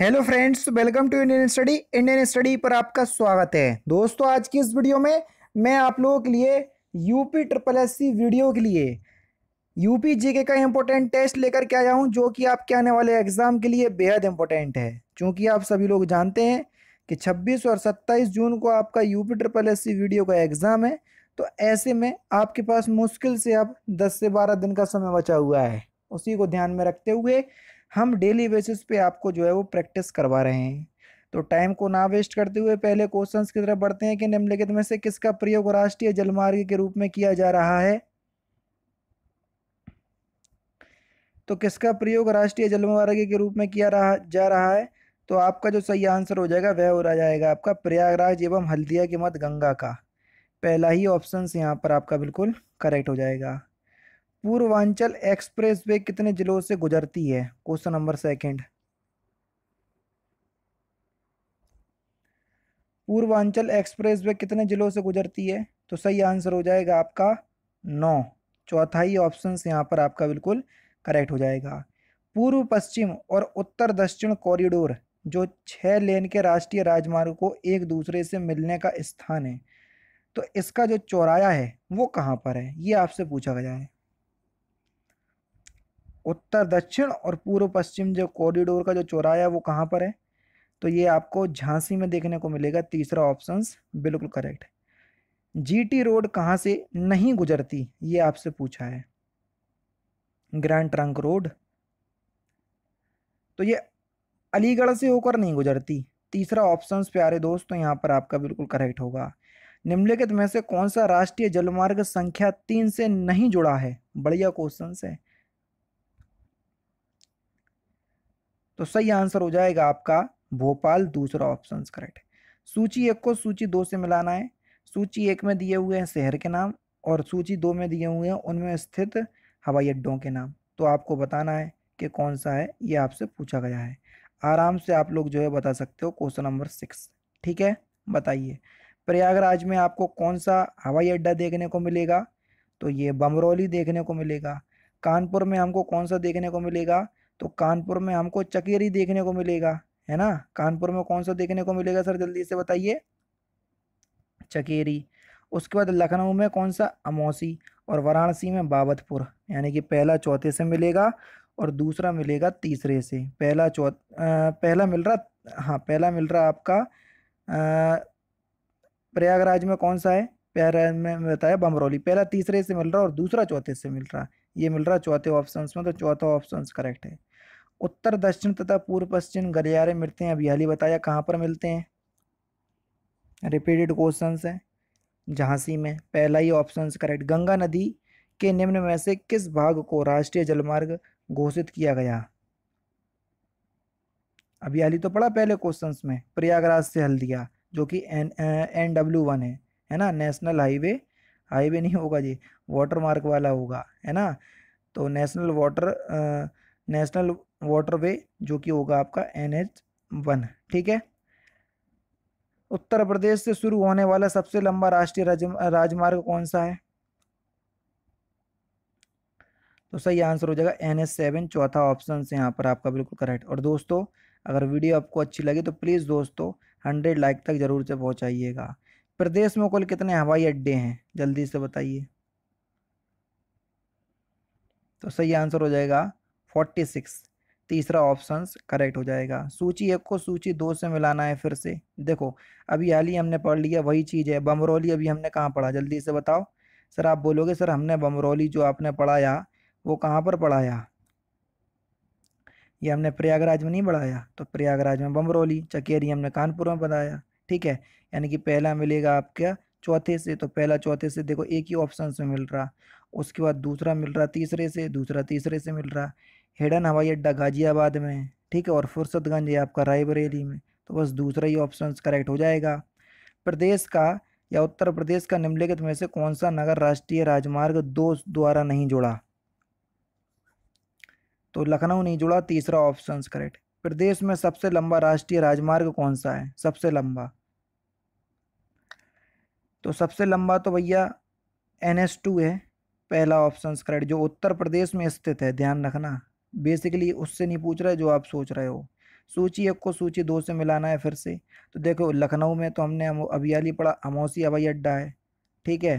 hello friends welcome to Indian study Indian study पर आपका स्वागत है दोस्तों आज की इस वीडियो में मैं आप लोगों के लिए UP triple S C video के लिए यूपी जीके का इम्पोर्टेंट टेस्ट लेकर के आया हूँ जो कि आपके आने वाले एग्जाम के लिए बेहद इंपॉर्टेंट है क्योंकि आप सभी लोग जानते हैं कि छब्बीस और सत्ताईस जून को आपका UP triple S C video का एग्ज़ाम है तो ऐसे में आपके पास मुश्किल से अब दस से बारह दिन का समय बचा हुआ है उसी को ध्यान में रखते हुए हम डेली बेसिस पे आपको जो है वो प्रैक्टिस करवा रहे हैं तो टाइम को ना वेस्ट करते हुए पहले क्वेश्चंस की तरफ बढ़ते हैं कि निम्नलिखित में से किसका प्रयोग राष्ट्रीय जलमार्ग के रूप में किया जा रहा है तो किसका प्रयोग राष्ट्रीय जलमार्ग के रूप में किया रहा जा रहा है तो आपका जो सही आंसर हो जाएगा वह हो जाएगा आपका प्रयागराज एवं हल्दिया के मत गंगा का पहला ही ऑप्शन यहाँ पर आपका बिल्कुल करेक्ट हो जाएगा पूर्वांचल एक्सप्रेसवे कितने जिलों से गुजरती है question number second Purvanchal expressway कितने जिलों से गुजरती है तो सही आंसर हो जाएगा आपका नौ चौथाई ऑप्शन यहाँ पर आपका बिल्कुल करेक्ट हो जाएगा पूर्व पश्चिम और उत्तर दक्षिण कॉरिडोर जो छह लेन के राष्ट्रीय राजमार्ग को एक दूसरे से मिलने का स्थान है तो इसका जो चौराया है वो कहाँ पर है ये आपसे पूछा गया है उत्तर दक्षिण और पूर्व पश्चिम जो कॉरिडोर का जो चौराहा है वो कहाँ पर है तो ये आपको झांसी में देखने को मिलेगा तीसरा ऑप्शन बिल्कुल करेक्ट टी रोड कहाँ से नहीं गुजरती ये आपसे पूछा है ग्रैंड ट्रंक रोड तो ये अलीगढ़ से होकर नहीं गुजरती तीसरा ऑप्शन प्यारे दोस्त तो यहाँ पर आपका बिल्कुल करेक्ट होगा निम्नलिखित में से कौन सा राष्ट्रीय जलमार्ग संख्या तीन से नहीं जुड़ा है बढ़िया क्वेश्चन है तो सही आंसर हो जाएगा आपका भोपाल दूसरा ऑप्शन करेक्ट है सूची एक को सूची दो से मिलाना है सूची एक में दिए हुए हैं शहर के नाम और सूची दो में दिए हुए हैं उनमें स्थित हवाई अड्डों के नाम तो आपको बताना है कि कौन सा है ये आपसे पूछा गया है आराम से आप लोग जो है बता सकते हो क्वेश्चन नंबर सिक्स ठीक है बताइए प्रयागराज में आपको कौन सा हवाई अड्डा देखने को मिलेगा तो ये बमरौली देखने को मिलेगा कानपुर में हमको कौन सा देखने को मिलेगा तो कानपुर में हमको चकेरी देखने को मिलेगा है ना कानपुर में कौन सा देखने को मिलेगा सर जल्दी से बताइए चकेरी उसके बाद लखनऊ में कौन सा अमौसी और वाराणसी में बाबतपुर यानी कि पहला चौथे से मिलेगा और दूसरा मिलेगा तीसरे से पहला चौथ पहला मिल रहा हाँ पहला मिल रहा आपका प्रयागराज में कौन सा है प्रयागराज में बताया बमरौली पहला तीसरे से मिल रहा और दूसरा चौथे से मिल रहा ये मिल रहा चौथे ऑप्शन में तो चौथा ऑप्शन करेक्ट है उत्तर दक्षिण तथा पूर्व पश्चिम गलियारे मिलते हैं अभी हाल ही बताया कहाँ पर मिलते हैं रिपीटेड क्वेश्चन है झांसी में पहला ही ऑप्शन करेक्ट गंगा नदी के निम्न में से किस भाग को राष्ट्रीय जलमार्ग घोषित किया गया अभी हाल ही तो पढ़ा पहले क्वेश्चन में प्रयागराज से हल्दिया जो कि एन एन डब्ल्यू वन है है ना नेशनल हाईवे हाईवे नहीं होगा जी वाटर मार्क वाला होगा है ना तो national water national waterway जो कि होगा आपका एन एच वन ठीक है उत्तर प्रदेश से शुरू होने वाला सबसे लंबा राष्ट्रीय राज, राजमार्ग कौन सा है तो सही आंसर हो जाएगा एन एच सेवन चौथा ऑप्शन से यहाँ पर आपका बिल्कुल करेक्ट और दोस्तों अगर वीडियो आपको अच्छी लगी तो प्लीज़ दोस्तों हंड्रेड लाइक तक ज़रूर से पहुँचाइएगा प्रदेश में कुल कितने हवाई अड्डे हैं जल्दी से बताइए तो सही आंसर हो जाएगा फोर्टी सिक्स तीसरा ऑप्शन करेक्ट हो जाएगा सूची एक को सूची दो से मिलाना है फिर से देखो अभी हाल ही हमने पढ़ लिया वही चीज़ है बमरौली अभी हमने कहाँ पढ़ा जल्दी से बताओ सर आप बोलोगे सर हमने बमरौली जो आपने पढ़ाया वो कहाँ पर पढ़ाया ये हमने प्रयागराज में नहीं पढ़ाया तो प्रयागराज में बमरौली चकेरी हमने कानपुर में पढ़ाया ठीक है यानी कि पहला मिलेगा आपका चौथे से तो पहला चौथे से देखो एक ही ऑप्शन से मिल रहा उसके बाद दूसरा मिल रहा तीसरे से दूसरा तीसरे से मिल रहा हेडन हवाई अड्डा गाजियाबाद में ठीक है और फुर्सतगंज है आपका रायबरेली में तो बस दूसरा ही ऑप्शन करेक्ट हो जाएगा प्रदेश का या उत्तर प्रदेश का निम्नलिखित में से कौन सा नगर राष्ट्रीय राजमार्ग दो द्वारा नहीं जुड़ा तो लखनऊ नहीं जुड़ा तीसरा ऑप्शन करेक्ट प्रदेश में सबसे लंबा राष्ट्रीय राजमार्ग कौन सा है सबसे लंबा तो सबसे लंबा तो भैया एन एस टू है पहला ऑप्शन करेक्ट जो उत्तर प्रदेश में स्थित है ध्यान रखना बेसिकली उससे नहीं पूछ रहे जो आप सोच रहे हो सूची एक को सूची दो से मिलाना है फिर से तो देखो लखनऊ में तो हमने अभियाली पढ़ा अमौसी हवाई अड्डा है ठीक है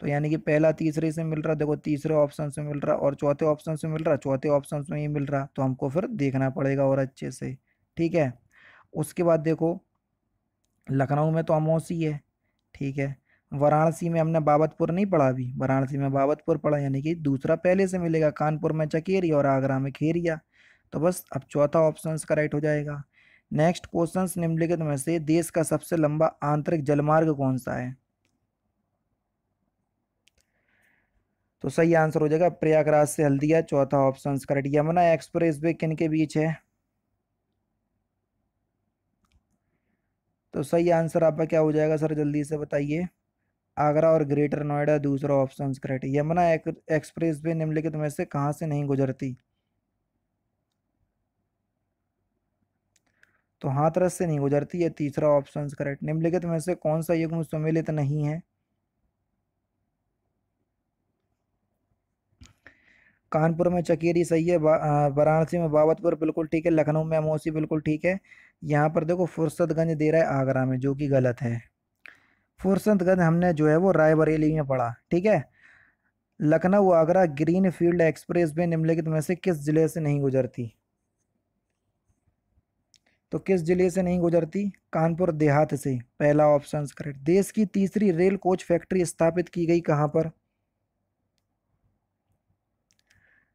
तो यानी कि पहला तीसरे से मिल रहा देखो तीसरे ऑप्शन से मिल रहा और चौथे ऑप्शन से मिल रहा चौथे ऑप्शन में ही मिल रहा तो हमको फिर देखना पड़ेगा और अच्छे से ठीक है उसके बाद देखो लखनऊ में तो अमौसी है ठीक है वाराणसी में हमने बाबतपुर नहीं पढ़ा अभी वाराणसी में बाबतपुर पढ़ा यानी कि दूसरा पहले से मिलेगा कानपुर में चकेरी और आगरा में खेरिया तो बस अब चौथा ऑप्शन का राइट हो जाएगा नेक्स्ट क्वेश्चन निम्नलिखित में से देश का सबसे लंबा आंतरिक जलमार्ग कौन सा है तो सही आंसर हो जाएगा प्रयागराज से हल्दिया चौथा option correct Yamuna expressway किन के बीच है तो सही आंसर आपका क्या हो जाएगा सर जल्दी से बताइए आगरा और ग्रेटर नोएडा दूसरा option correct Yamuna expressway निम्नलिखित में से कहाँ से नहीं गुजरती तो हाथरस से नहीं गुजरती है तीसरा ऑप्शन करेक्ट निम्नलिखित में से कौन सा युग्म सम्मिलित नहीं है कानपुर में चकेरी सही है वाराणसी में बावतपुर बिल्कुल ठीक है लखनऊ में अमोसी बिल्कुल ठीक है यहाँ पर देखो फुर्सतगंज दे रहा है आगरा में जो कि गलत है फुर्सतगंज हमने जो है वो रायबरेली में पढ़ा ठीक है Lucknow Agra greenfield expressway निम्नलिखित में से किस ज़िले से नहीं गुजरती तो किस जिले से नहीं गुजरती कानपुर देहात से पहला ऑप्शन करेक्ट देश की तीसरी रेल कोच फैक्ट्री स्थापित की गई कहाँ पर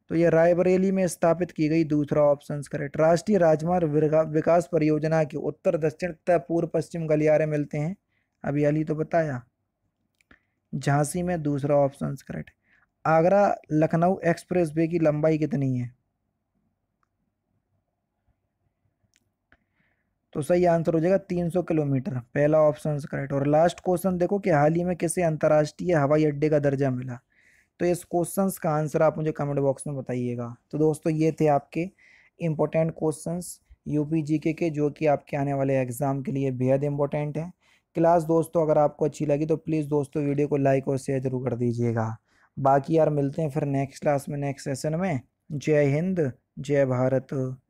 तो यह रायबरेली में स्थापित की गई दूसरा ऑप्शन करेक्ट राष्ट्रीय राजमार्ग विकास परियोजना के उत्तर दक्षिण तथा पूर्व पश्चिम गलियारे मिलते हैं अभी अली तो बताया झांसी में दूसरा option correct Agra Lucknow expressway की लंबाई कितनी है तो सही आंसर हो जाएगा 300 किलोमीटर पहला ऑप्शन करेक्ट और लास्ट क्वेश्चन देखो कि हाल ही में किसे अंतर्राष्ट्रीय हवाई अड्डे का दर्जा मिला तो इस क्वेश्चन का आंसर आप मुझे कमेंट बॉक्स में बताइएगा तो दोस्तों ये थे आपके इम्पोर्टेंट क्वेश्चन यू पी के जो कि आपके आने वाले एग्ज़ाम के लिए बेहद इम्पोर्टेंट है क्लास दोस्तों अगर आपको अच्छी लगी तो प्लीज़ दोस्तों वीडियो को लाइक और शेयर ज़रूर कर दीजिएगा बाकी यार मिलते हैं फिर नेक्स्ट क्लास में नेक्स्ट सेशन में जय हिंद जय भारत